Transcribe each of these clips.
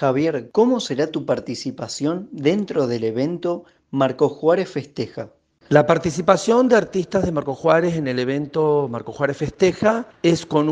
Javier, ¿cómo será tu participación dentro del evento Marco Juárez Festeja? La participación de artistas de Marco Juárez en el evento Marco Juárez Festeja es con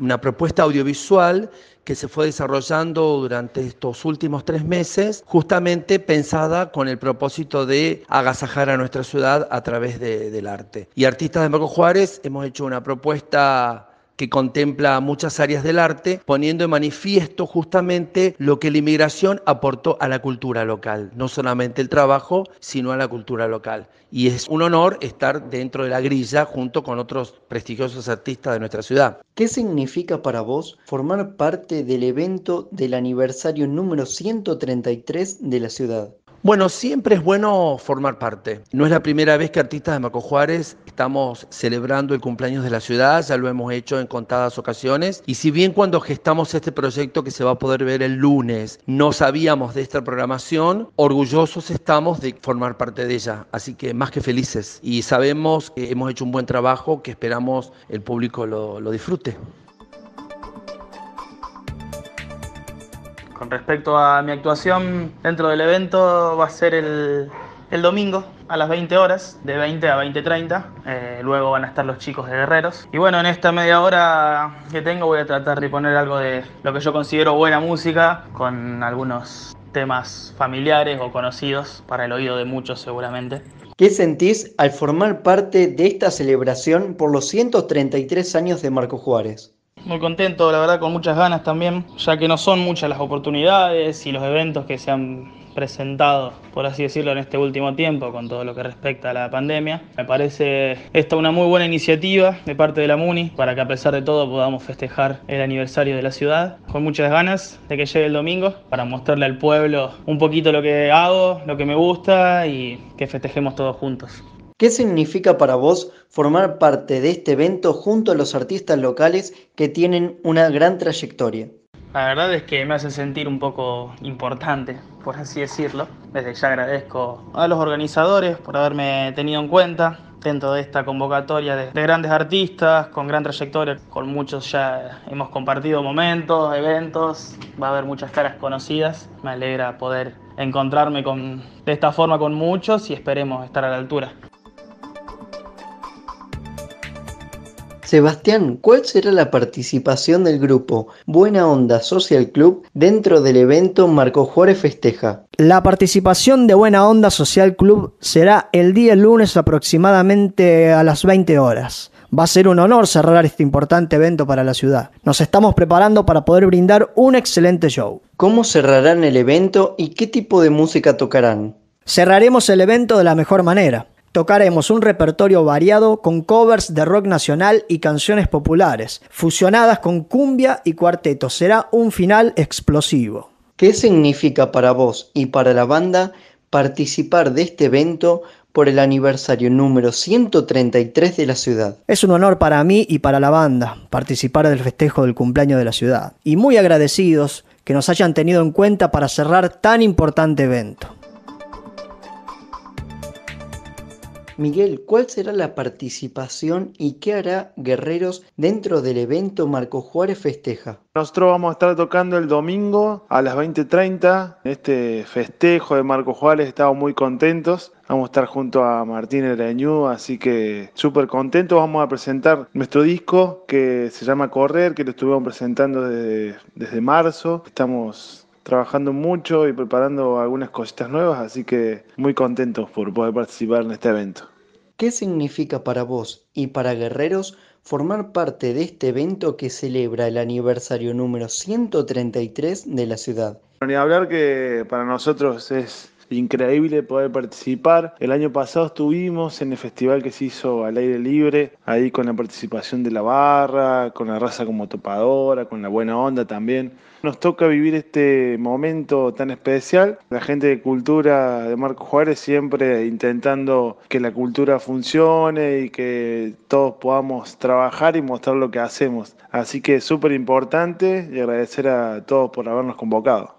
una propuesta audiovisual que se fue desarrollando durante estos últimos tres meses, justamente pensada con el propósito de agasajar a nuestra ciudad a través del arte. Y artistas de Marco Juárez hemos hecho una propuesta que contempla muchas áreas del arte, poniendo en manifiesto justamente lo que la inmigración aportó a la cultura local, no solamente el trabajo, sino a la cultura local. Y es un honor estar dentro de la grilla junto con otros prestigiosos artistas de nuestra ciudad. ¿Qué significa para vos formar parte del evento del aniversario número 133 de la ciudad? Bueno, siempre es bueno formar parte. No es la primera vez que artistas de Maco Juárez estamos celebrando el cumpleaños de la ciudad, ya lo hemos hecho en contadas ocasiones. Y si bien cuando gestamos este proyecto que se va a poder ver el lunes, no sabíamos de esta programación, orgullosos estamos de formar parte de ella. Así que más que felices. Y sabemos que hemos hecho un buen trabajo que esperamos el público lo, lo disfrute. Con respecto a mi actuación dentro del evento, va a ser el, domingo a las 20 horas, de 20 a 20.30. Eh, luego van a estar los chicos de Guerreros. Y bueno, en esta media hora que tengo voy a tratar de poner algo de lo que yo considero buena música, con algunos temas familiares o conocidos para el oído de muchos seguramente. ¿Qué sentís al formar parte de esta celebración por los 133 años de Marco Juárez? Muy contento, la verdad, con muchas ganas también, ya que no son muchas las oportunidades y los eventos que se han presentado, por así decirlo, en este último tiempo con todo lo que respecta a la pandemia. Me parece esta una muy buena iniciativa de parte de la MUNI para que a pesar de todo podamos festejar el aniversario de la ciudad con muchas ganas de que llegue el domingo para mostrarle al pueblo un poquito lo que hago, lo que me gusta y que festejemos todos juntos. ¿Qué significa para vos formar parte de este evento junto a los artistas locales que tienen una gran trayectoria? La verdad es que me hace sentir un poco importante, por así decirlo. Desde ya agradezco a los organizadores por haberme tenido en cuenta dentro de esta convocatoria de, grandes artistas con gran trayectoria. Con muchos ya hemos compartido momentos, eventos, va a haber muchas caras conocidas. Me alegra poder encontrarme con, de esta forma con muchos y esperemos estar a la altura. Sebastián, ¿cuál será la participación del grupo Buena Onda Social Club dentro del evento Marco Juárez Festeja? La participación de Buena Onda Social Club será el día lunes aproximadamente a las 20 horas. Va a ser un honor cerrar este importante evento para la ciudad. Nos estamos preparando para poder brindar un excelente show. ¿Cómo cerrarán el evento y qué tipo de música tocarán? Cerraremos el evento de la mejor manera. Tocaremos un repertorio variado con covers de rock nacional y canciones populares, fusionadas con cumbia y cuarteto. Será un final explosivo. ¿Qué significa para vos y para la banda participar de este evento por el aniversario número 133 de la ciudad. Es un honor para mí y para la banda participar del festejo del cumpleaños de la ciudad y muy agradecidos que nos hayan tenido en cuenta para cerrar tan importante evento. Miguel, ¿cuál será la participación y qué hará Guerreros dentro del evento Marco Juárez Festeja? Nosotros vamos a estar tocando el domingo a las 20.30 este festejo de Marco Juárez, estamos muy contentos. Vamos a estar junto a Martín Ereñú, así que súper contentos. Vamos a presentar nuestro disco que se llama Correr, que lo estuvimos presentando desde, desde marzo. Estamos trabajando mucho y preparando algunas cositas nuevas, así que muy contentos por poder participar en este evento. ¿Qué significa para vos y para Guerreros formar parte de este evento que celebra el aniversario número 133 de la ciudad? Ni hablar que para nosotros es increíble poder participar. El año pasado estuvimos en el festival que se hizo al aire libre, ahí con la participación de la barra, con la raza como topadora, con la buena onda también. Nos toca vivir este momento tan especial. La gente de cultura de Marco Juárez siempre intentando que la cultura funcione y que todos podamos trabajar y mostrar lo que hacemos. Así que es súper importante y agradecer a todos por habernos convocado.